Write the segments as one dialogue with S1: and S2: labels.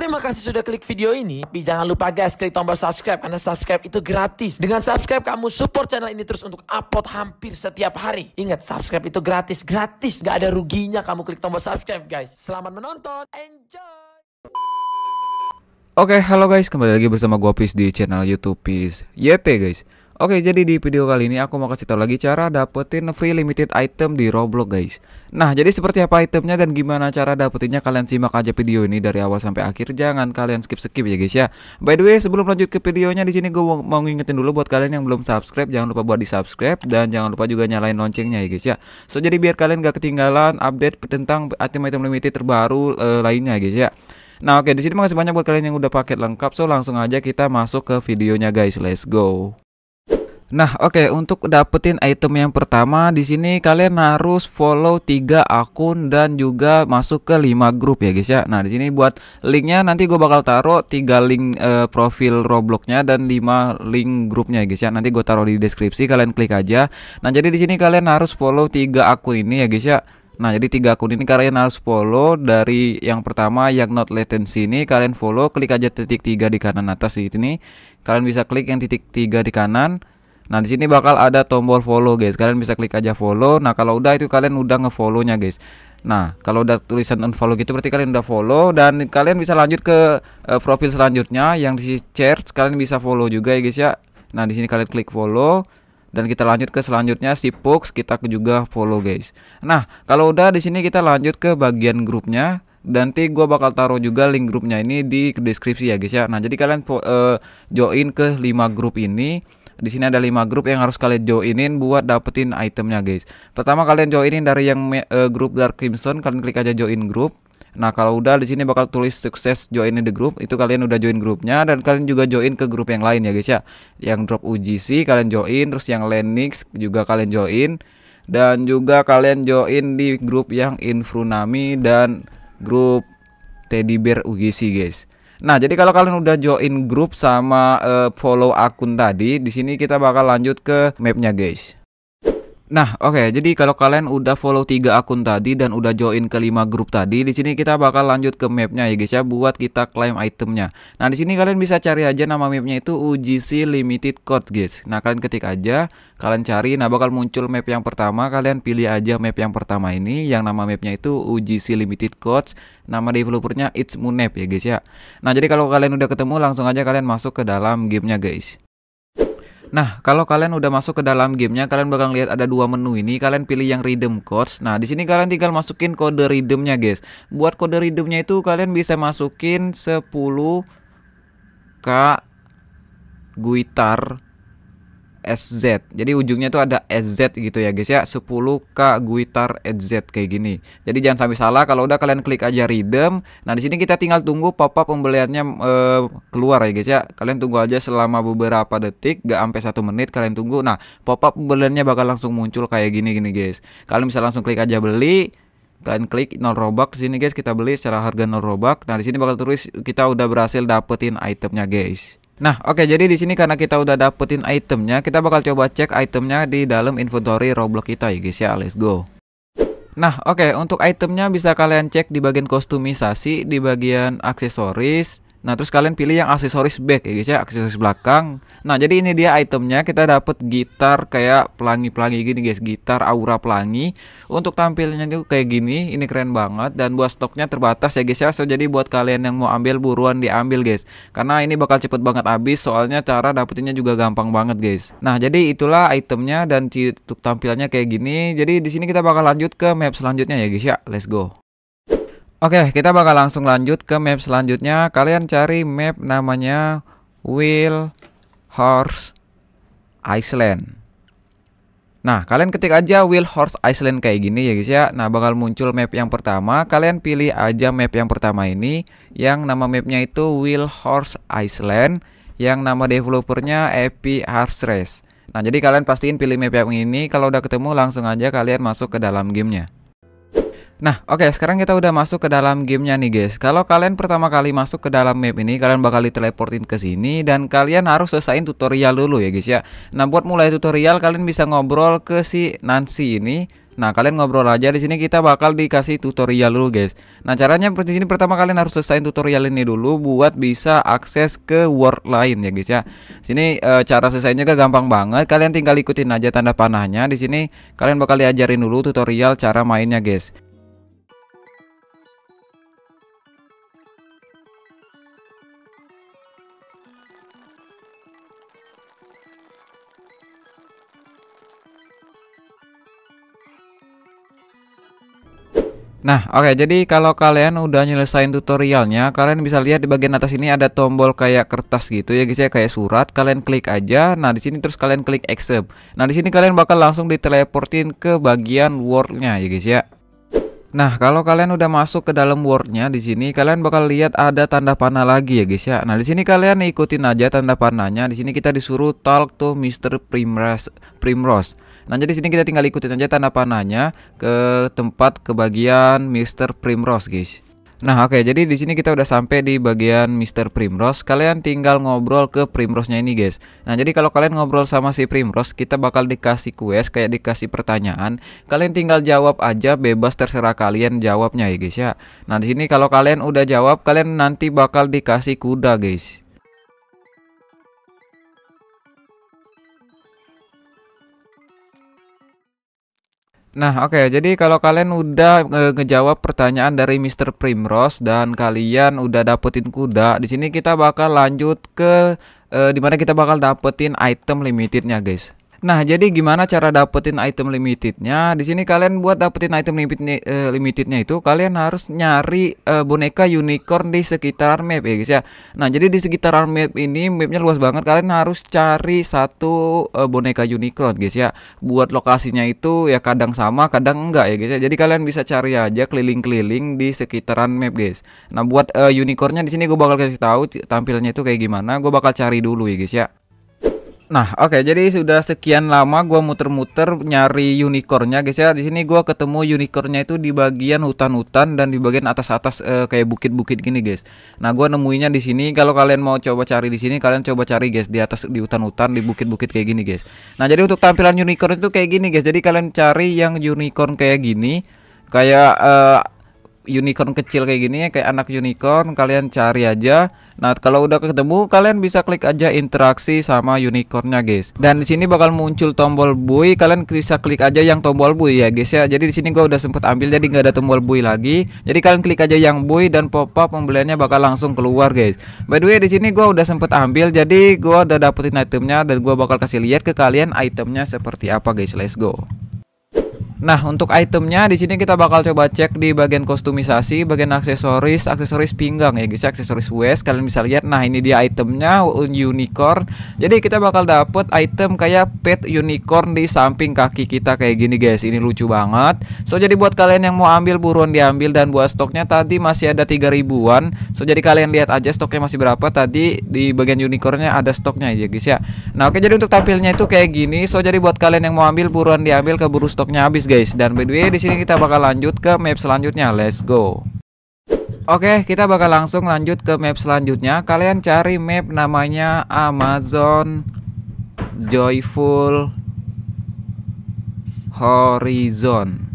S1: Terima kasih sudah klik video ini. Tapi jangan lupa guys klik tombol subscribe karena subscribe itu gratis. Dengan subscribe kamu support channel ini terus untuk upload hampir setiap hari. Ingat subscribe itu gratis, gratis. Gak ada ruginya kamu klik tombol subscribe guys. Selamat menonton, enjoy. Oke, okay, halo guys, kembali lagi bersama gua Pis di channel YouTube Pis YT guys. Oke, jadi di video kali ini aku mau kasih tau lagi cara dapetin free limited item di Roblox, guys. Nah, jadi seperti apa itemnya dan gimana cara dapetinnya kalian simak aja video ini dari awal sampai akhir. Jangan kalian skip-skip ya, guys ya. By the way, sebelum lanjut ke videonya di sini gue mau ngingetin dulu buat kalian yang belum subscribe, jangan lupa buat di-subscribe dan jangan lupa juga nyalain loncengnya ya, guys ya. So, jadi biar kalian gak ketinggalan update tentang item-item limited terbaru uh, lainnya ya, guys ya. Nah, oke, di sini makasih banyak buat kalian yang udah paket lengkap. So, langsung aja kita masuk ke videonya, guys. Let's go. Nah, oke, okay, untuk dapetin item yang pertama di sini kalian harus follow 3 akun dan juga masuk ke 5 grup ya guys ya. Nah, di sini buat linknya nanti gue bakal taruh 3 link uh, profil Robloxnya dan 5 link grupnya ya guys ya. Nanti gue taruh di deskripsi, kalian klik aja. Nah, jadi di sini kalian harus follow 3 akun ini ya guys ya. Nah, jadi tiga akun ini kalian harus follow dari yang pertama yang not latency ini kalian follow, klik aja titik tiga di kanan atas di sini. Kalian bisa klik yang titik tiga di kanan. Nah, di sini bakal ada tombol follow, guys. Kalian bisa klik aja follow. Nah, kalau udah itu kalian udah ngefollownya, guys. Nah, kalau udah tulisan unfollow gitu berarti kalian udah follow dan kalian bisa lanjut ke uh, profil selanjutnya yang di search kalian bisa follow juga ya guys ya. Nah, di sini kalian klik follow dan kita lanjut ke selanjutnya si Fox kita juga follow guys. Nah, kalau udah di sini kita lanjut ke bagian grupnya nanti gue bakal taruh juga link grupnya ini di deskripsi ya guys ya. Nah, jadi kalian uh, join ke 5 grup ini di sini ada lima grup yang harus kalian joinin buat dapetin itemnya guys. Pertama kalian joinin dari yang uh, grup Dark Crimson, kalian klik aja join grup. Nah, kalau udah di sini bakal tulis sukses join in the group, itu kalian udah join grupnya dan kalian juga join ke grup yang lain ya guys ya. Yang drop UGC kalian join, terus yang Lenix juga kalian join dan juga kalian join di grup yang Infrunami dan grup Teddy Bear UGC guys. Nah, jadi kalau kalian udah join grup sama uh, follow akun tadi, di sini kita bakal lanjut ke mapnya guys. Nah, oke. Okay, jadi kalau kalian udah follow tiga akun tadi dan udah join ke lima grup tadi, di sini kita bakal lanjut ke mapnya ya guys ya buat kita claim itemnya. Nah, di sini kalian bisa cari aja nama mapnya itu UGC Limited Code guys. Nah, kalian ketik aja, kalian cari, nah bakal muncul map yang pertama, kalian pilih aja map yang pertama ini yang nama mapnya itu UGC Limited Code, nama developernya It's Map, ya guys ya. Nah, jadi kalau kalian udah ketemu langsung aja kalian masuk ke dalam gamenya guys. Nah, kalau kalian udah masuk ke dalam gamenya, kalian bakal lihat ada dua menu ini. Kalian pilih yang rhythm course Nah, di sini kalian tinggal masukin kode redeemnya, guys. Buat kode redeemnya itu kalian bisa masukin 10 k guitar SZ. Jadi ujungnya tuh ada SZ gitu ya guys ya. 10K Guitar SZ kayak gini. Jadi jangan sampai salah kalau udah kalian klik aja rhythm Nah, di sini kita tinggal tunggu pop-up pembeliannya uh, keluar ya guys ya. Kalian tunggu aja selama beberapa detik, gak sampai satu menit kalian tunggu. Nah, pop-up pembeliannya bakal langsung muncul kayak gini gini guys. Kalian bisa langsung klik aja beli kalian klik 0 robak sini guys kita beli secara harga 0 robak nah di sini bakal terus kita udah berhasil dapetin itemnya guys Nah, oke, okay, jadi di sini karena kita udah dapetin itemnya, kita bakal coba cek itemnya di dalam inventory Roblox kita ya guys ya. Let's go. Nah, oke, okay, untuk itemnya bisa kalian cek di bagian kostumisasi, di bagian aksesoris, Nah, terus kalian pilih yang aksesoris back ya guys ya, aksesoris belakang. Nah, jadi ini dia itemnya. Kita dapat gitar kayak pelangi-pelangi gini guys, gitar aura pelangi. Untuk tampilnya tuh kayak gini, ini keren banget dan buat stoknya terbatas ya guys ya. So, jadi buat kalian yang mau ambil buruan diambil guys. Karena ini bakal cepet banget habis soalnya cara dapetinnya juga gampang banget guys. Nah, jadi itulah itemnya dan untuk tampilannya kayak gini. Jadi di sini kita bakal lanjut ke map selanjutnya ya guys ya. Let's go. Oke, kita bakal langsung lanjut ke map selanjutnya. Kalian cari map namanya Will Horse Iceland. Nah, kalian ketik aja Will Horse Iceland kayak gini ya guys ya. Nah, bakal muncul map yang pertama. Kalian pilih aja map yang pertama ini yang nama mapnya itu Will Horse Iceland yang nama developernya Epi Horse Nah, jadi kalian pastiin pilih map yang ini. Kalau udah ketemu langsung aja kalian masuk ke dalam gamenya. Nah, oke, okay, sekarang kita udah masuk ke dalam gamenya nih, guys. Kalau kalian pertama kali masuk ke dalam map ini, kalian bakal diteleportin ke sini dan kalian harus selesaiin tutorial dulu ya, guys ya. Nah, buat mulai tutorial kalian bisa ngobrol ke si Nancy ini. Nah, kalian ngobrol aja di sini kita bakal dikasih tutorial dulu, guys. Nah, caranya di sini pertama kalian harus selesaiin tutorial ini dulu buat bisa akses ke world lain ya, guys ya. Sini e, cara selesainya ke gampang banget. Kalian tinggal ikutin aja tanda panahnya. Di sini kalian bakal diajarin dulu tutorial cara mainnya, guys. Nah, oke, okay, jadi kalau kalian udah nyelesain tutorialnya, kalian bisa lihat di bagian atas ini ada tombol kayak kertas gitu ya, guys ya, kayak surat. Kalian klik aja. Nah, di sini terus kalian klik accept. Nah, di sini kalian bakal langsung diteleportin ke bagian worldnya ya, guys ya. Nah, kalau kalian udah masuk ke dalam Wordnya di sini, kalian bakal lihat ada tanda panah lagi ya guys ya. Nah, di sini kalian ikutin aja tanda panahnya. Di sini kita disuruh talk to Mr. Primrose. Primrose. Nah, jadi di sini kita tinggal ikutin aja tanda panahnya ke tempat ke bagian Mr. Primrose, guys. Nah, oke, okay, jadi di sini kita udah sampai di bagian Mr. Primrose. Kalian tinggal ngobrol ke Primrose-nya ini, guys. Nah, jadi kalau kalian ngobrol sama si Primrose, kita bakal dikasih quest kayak dikasih pertanyaan. Kalian tinggal jawab aja bebas terserah kalian jawabnya ya, guys ya. Nah, di sini kalau kalian udah jawab, kalian nanti bakal dikasih kuda, guys. Nah, oke. Okay, jadi kalau kalian udah e, ngejawab pertanyaan dari Mr. Primrose dan kalian udah dapetin kuda, di sini kita bakal lanjut ke e, eh, dimana kita bakal dapetin item limitednya, guys. Nah, jadi gimana cara dapetin item limitednya? Di sini kalian buat dapetin item limit uh, eh, limitednya itu kalian harus nyari uh, boneka unicorn di sekitar map ya guys ya. Nah, jadi di sekitaran map ini mapnya luas banget. Kalian harus cari satu uh, boneka unicorn guys ya. Buat lokasinya itu ya kadang sama, kadang enggak ya guys ya. Jadi kalian bisa cari aja keliling-keliling di sekitaran map guys. Nah, buat uh, unicornnya di sini gue bakal kasih tahu tampilannya itu kayak gimana. Gue bakal cari dulu ya guys ya. Nah, oke, okay, jadi sudah sekian lama gue muter-muter nyari unicornnya, guys ya. Di sini gue ketemu unicornnya itu di bagian hutan-hutan dan di bagian atas-atas e, kayak bukit-bukit gini, guys. Nah, gue nemuinya di sini. Kalau kalian mau coba cari di sini, kalian coba cari, guys, di atas di hutan-hutan, di bukit-bukit kayak gini, guys. Nah, jadi untuk tampilan unicorn itu kayak gini, guys. Jadi kalian cari yang unicorn kayak gini, kayak e, unicorn kecil kayak gini ya, kayak anak unicorn kalian cari aja nah kalau udah ketemu kalian bisa klik aja interaksi sama unicornnya guys dan di sini bakal muncul tombol buoy kalian bisa klik aja yang tombol buoy ya guys ya jadi di sini gua udah sempet ambil jadi nggak ada tombol buoy lagi jadi kalian klik aja yang buoy dan pop up pembeliannya bakal langsung keluar guys by the way di sini gua udah sempet ambil jadi gua udah dapetin itemnya dan gua bakal kasih lihat ke kalian itemnya seperti apa guys let's go Nah, untuk itemnya di sini kita bakal coba cek di bagian kostumisasi, bagian aksesoris, aksesoris pinggang ya guys, ya, aksesoris waist kalian bisa lihat. Nah, ini dia itemnya unicorn. Jadi kita bakal dapet item kayak pet unicorn di samping kaki kita kayak gini guys. Ini lucu banget. So jadi buat kalian yang mau ambil buruan diambil dan buat stoknya tadi masih ada 3 ribuan. So jadi kalian lihat aja stoknya masih berapa tadi di bagian unicornnya ada stoknya aja guys ya. Nah, oke jadi untuk tampilnya itu kayak gini. So jadi buat kalian yang mau ambil buruan diambil keburu stoknya habis guys dan by the way di sini kita bakal lanjut ke map selanjutnya let's go Oke, kita bakal langsung lanjut ke map selanjutnya. Kalian cari map namanya Amazon Joyful Horizon.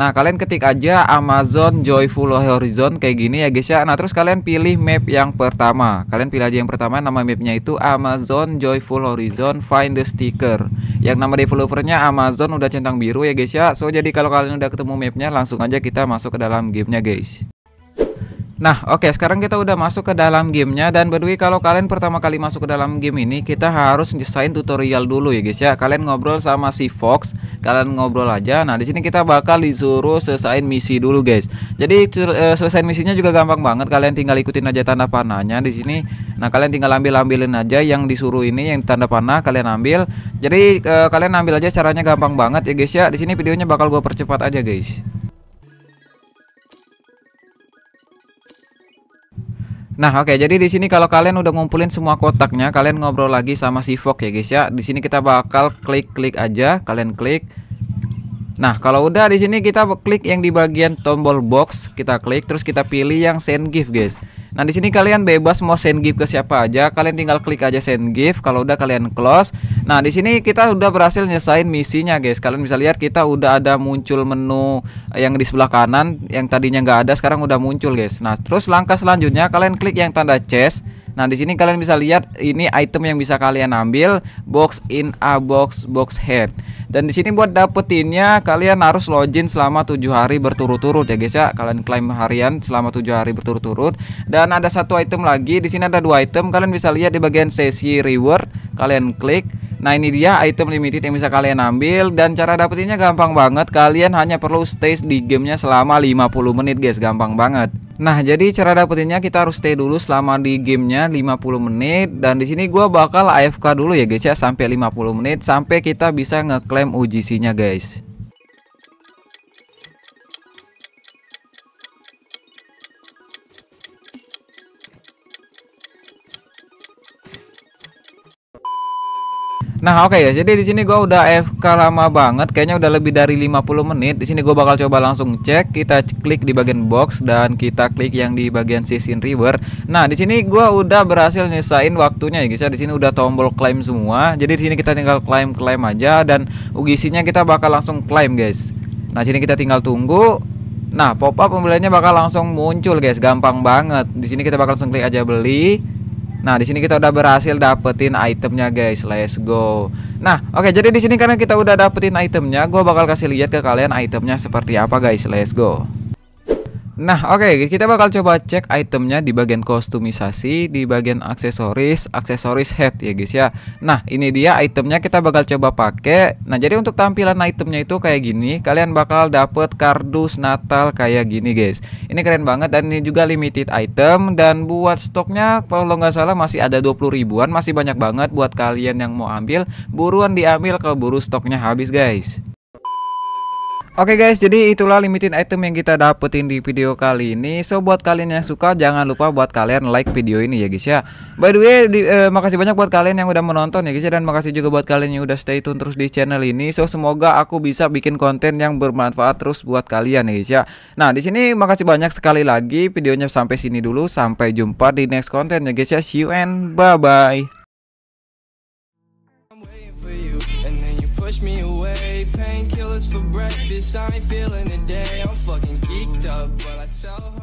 S1: Nah kalian ketik aja Amazon Joyful Horizon kayak gini ya guys ya Nah terus kalian pilih map yang pertama Kalian pilih aja yang pertama nama mapnya itu Amazon Joyful Horizon Find the Sticker Yang nama developernya Amazon udah centang biru ya guys ya So jadi kalau kalian udah ketemu mapnya langsung aja kita masuk ke dalam gamenya guys Nah oke okay, sekarang kita udah masuk ke dalam gamenya dan by the way kalau kalian pertama kali masuk ke dalam game ini kita harus desain tutorial dulu ya guys ya kalian ngobrol sama si Fox kalian ngobrol aja nah di sini kita bakal disuruh selesain misi dulu guys jadi eh, selesain misinya juga gampang banget kalian tinggal ikutin aja tanda panahnya di sini nah kalian tinggal ambil ambilin aja yang disuruh ini yang tanda panah kalian ambil jadi eh, kalian ambil aja caranya gampang banget ya guys ya di sini videonya bakal gue percepat aja guys. Nah, oke. Okay, jadi di sini kalau kalian udah ngumpulin semua kotaknya, kalian ngobrol lagi sama si Fox ya, guys ya. Di sini kita bakal klik-klik aja, kalian klik Nah, kalau udah di sini kita klik yang di bagian tombol box, kita klik terus kita pilih yang send gift, guys. Nah, di sini kalian bebas mau send gift ke siapa aja, kalian tinggal klik aja send gift. Kalau udah kalian close. Nah, di sini kita udah berhasil nyesain misinya, guys. Kalian bisa lihat kita udah ada muncul menu yang di sebelah kanan yang tadinya nggak ada sekarang udah muncul, guys. Nah, terus langkah selanjutnya kalian klik yang tanda chest Nah, di sini kalian bisa lihat ini item yang bisa kalian ambil, box in a box box head. Dan di sini buat dapetinnya kalian harus login selama tujuh hari berturut-turut ya guys ya. Kalian klaim harian selama tujuh hari berturut-turut. Dan ada satu item lagi, di sini ada dua item, kalian bisa lihat di bagian sesi reward, kalian klik Nah ini dia item limited yang bisa kalian ambil Dan cara dapetinnya gampang banget Kalian hanya perlu stay di gamenya selama 50 menit guys Gampang banget Nah, jadi cara dapetinnya kita harus stay dulu selama di gamenya 50 menit dan di sini gua bakal AFK dulu ya guys ya sampai 50 menit sampai kita bisa ngeklaim UGC-nya guys. Nah, oke okay ya. guys. Jadi di sini gua udah fk lama banget, kayaknya udah lebih dari 50 menit. Di sini gua bakal coba langsung cek. Kita klik di bagian box dan kita klik yang di bagian season river. Nah, di sini gua udah berhasil nyesain waktunya ya guys ya. Di sini udah tombol claim semua. Jadi di sini kita tinggal claim claim aja dan ugisinya kita bakal langsung claim guys. Nah, sini kita tinggal tunggu Nah, pop up pembeliannya bakal langsung muncul guys, gampang banget. Di sini kita bakal langsung klik aja beli. Nah, di sini kita udah berhasil dapetin itemnya, guys. Let's go. Nah, oke, okay, jadi di sini karena kita udah dapetin itemnya, gue bakal kasih lihat ke kalian itemnya seperti apa, guys. Let's go. Nah, oke, okay, kita bakal coba cek itemnya di bagian kostumisasi, di bagian aksesoris, aksesoris head ya guys ya. Nah, ini dia itemnya kita bakal coba pakai. Nah, jadi untuk tampilan itemnya itu kayak gini, kalian bakal dapet kardus Natal kayak gini guys. Ini keren banget dan ini juga limited item dan buat stoknya kalau nggak salah masih ada 20 ribuan, masih banyak banget buat kalian yang mau ambil. Buruan diambil keburu stoknya habis guys. Oke okay guys, jadi itulah limited item yang kita dapetin di video kali ini. So buat kalian yang suka jangan lupa buat kalian like video ini ya guys ya. By the way, di, eh, makasih banyak buat kalian yang udah menonton ya guys ya dan makasih juga buat kalian yang udah stay tune terus di channel ini. So semoga aku bisa bikin konten yang bermanfaat terus buat kalian ya guys ya. Nah, di sini makasih banyak sekali lagi videonya sampai sini dulu. Sampai jumpa di next konten ya guys ya. See you and bye bye. this, I ain't feeling the day. I'm fucking geeked up, but I tell her.